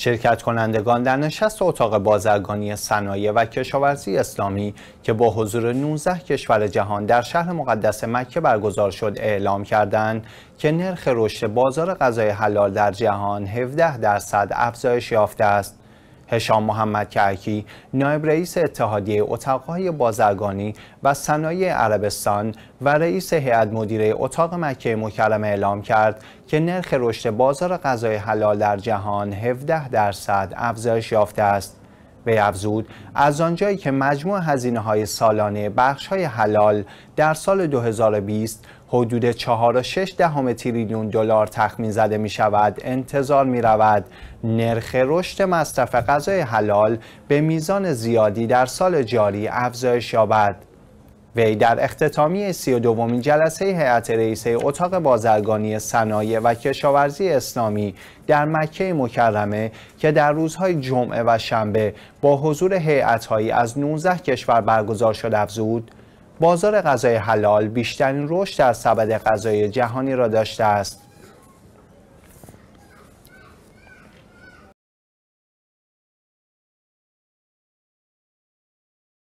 شرکت کنندگان در نشست اتاق بازرگانی صنایع و کشاورزی اسلامی که با حضور 19 کشور جهان در شهر مقدس مکه برگزار شد اعلام کردند که نرخ رشد بازار غذای حلال در جهان 17 درصد افزایش یافته است هشام محمد کرکی نایب رئیس اتحادیه اتاقهای بازرگانی و صنایع عربستان و رئیس هیئت مدیره اتاق مکه مکرمه اعلام کرد که نرخ رشد بازار غذای حلال در جهان 17 درصد افزایش یافته است. وی افزود از آنجایی که مجموع هزینه های سالانه بخش های حلال در سال 2020 حدود 4.6 دهم تریلیون دلار تخمین زده می شود انتظار می رود نرخ رشد مصرف غذای حلال به میزان زیادی در سال جاری افزایش یابد وی در اختتامی دومین جلسه هیئت رئیسه اتاق بازرگانی صنایع و کشاورزی اسلامی در مکه مکرمه که در روزهای جمعه و شنبه با حضور هیئت‌هایی از 19 کشور برگزار شد افزود بازار غذای حلال بیشترین رشد در سبد غذای جهانی را داشته است